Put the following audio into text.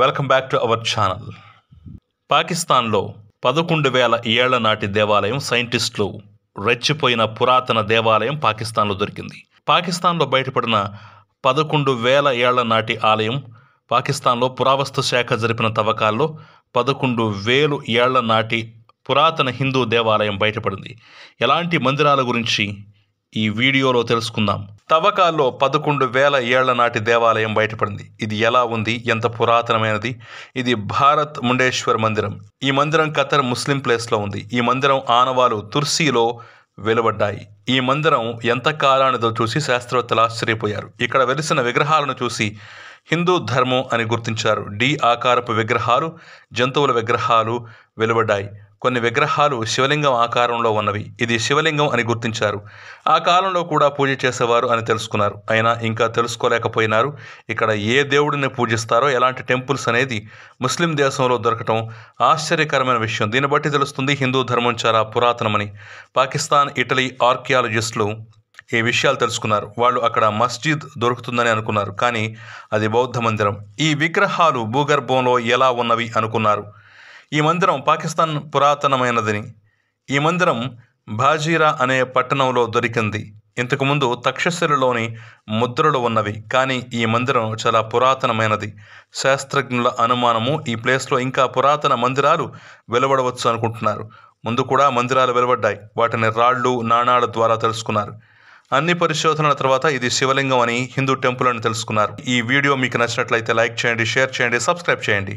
welcome back to our channel పాకిస్తాన్లో పదకొండు వేల ఏళ్ల నాటి దేవాలయం సైంటిస్టులు రెచ్చిపోయిన పురాతన దేవాలయం పాకిస్తాన్లో దొరికింది పాకిస్తాన్లో బయటపడిన పదకొండు వేల ఏళ్ల నాటి ఆలయం పాకిస్తాన్లో పురావస్తు శాఖ జరిపిన తవ్వకాల్లో పదకొండు వేలు ఏళ్ల నాటి పురాతన హిందూ దేవాలయం బయటపడింది ఎలాంటి మందిరాల గురించి ఈ వీడియోలో తెలుసుకుందాం తవ్వకాల్లో పదకొండు వేల ఏళ్ల నాటి దేవాలయం బయటపడింది ఇది ఎలా ఉంది ఎంత పురాతనమైనది ఇది భారత్ ముండేశ్వర్ మందిరం ఈ మందిరం ఖతర్ ముస్లిం ప్లేస్లో ఉంది ఈ మందిరం ఆనవాలు తుర్సీలో వెలువడ్డాయి ఈ మందిరం ఎంత కాలానిదో చూసి శాస్త్రవేత్తలు ఆశ్చర్యపోయారు ఇక్కడ వెలిసిన విగ్రహాలను చూసి హిందూ ధర్మం అని గుర్తించారు డి ఆకారపు విగ్రహాలు జంతువుల విగ్రహాలు వెలువడ్డాయి కొన్ని విగ్రహాలు శివలింగం ఆకారంలో ఉన్నవి ఇది శివలింగం అని గుర్తించారు ఆ కాలంలో కూడా పూజ చేసేవారు అని తెలుసుకున్నారు అయినా ఇంకా తెలుసుకోలేకపోయినారు ఇక్కడ ఏ దేవుడిని పూజిస్తారో ఎలాంటి టెంపుల్స్ అనేది ముస్లిం దేశంలో దొరకటం ఆశ్చర్యకరమైన విషయం దీన్ని బట్టి తెలుస్తుంది హిందూ ధర్మం చాలా పురాతనమని పాకిస్తాన్ ఇటలీ ఆర్కియాలజిస్టులు ఈ విషయాలు తెలుసుకున్నారు వాళ్ళు అక్కడ మస్జిద్ దొరుకుతుందని అనుకున్నారు కానీ అది బౌద్ధ మందిరం ఈ విగ్రహాలు భూగర్భంలో ఎలా ఉన్నవి అనుకున్నారు ఈ మందిరం పాకిస్తాన్ పురాతనమైనదని ఈ మందిరం బాజీరా అనే పట్టణంలో దొరికింది ఇంతకుముందు తక్షశిలలోని ముద్రలు ఉన్నవి కానీ ఈ మందిరం చాలా పురాతనమైనది శాస్త్రజ్ఞుల అనుమానము ఈ ప్లేస్లో ఇంకా పురాతన మందిరాలు వెలువడవచ్చు అనుకుంటున్నారు ముందు కూడా మందిరాలు వెలువడ్డాయి వాటిని రాళ్ళు నాణాల ద్వారా తెలుసుకున్నారు అన్ని పరిశోధనల తర్వాత ఇది శివలింగం అని హిందూ టెంపుల్ అని తెలుసుకున్నారు ఈ వీడియో మీకు నచ్చినట్లయితే లైక్ చేయండి షేర్ చేయండి సబ్స్క్రైబ్ చేయండి